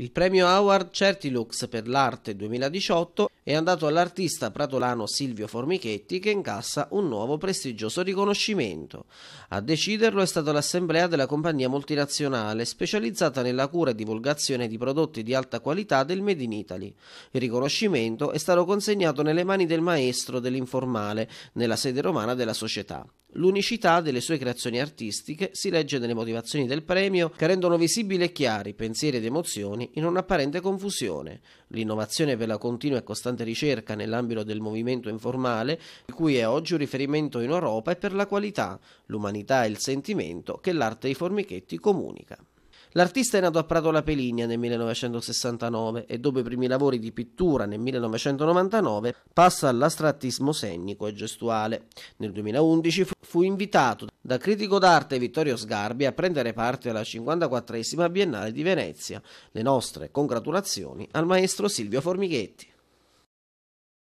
Il premio Award Certilux per l'arte 2018 è andato all'artista pratolano Silvio Formichetti che incassa un nuovo prestigioso riconoscimento. A deciderlo è stata l'assemblea della compagnia multinazionale specializzata nella cura e divulgazione di prodotti di alta qualità del Made in Italy. Il riconoscimento è stato consegnato nelle mani del maestro dell'informale nella sede romana della società. L'unicità delle sue creazioni artistiche si legge nelle motivazioni del premio che rendono visibili e chiari pensieri ed emozioni in un'apparente confusione. L'innovazione per la continua e costante costante ricerca nell'ambito del movimento informale, di cui è oggi un riferimento in Europa e per la qualità, l'umanità e il sentimento che l'arte dei Formichetti comunica. L'artista è nato a Prato La Peligna nel 1969 e dopo i primi lavori di pittura nel 1999 passa all'astrattismo scenico e gestuale. Nel 2011 fu invitato da critico d'arte Vittorio Sgarbi a prendere parte alla 54esima Biennale di Venezia. Le nostre congratulazioni al maestro Silvio Formichetti.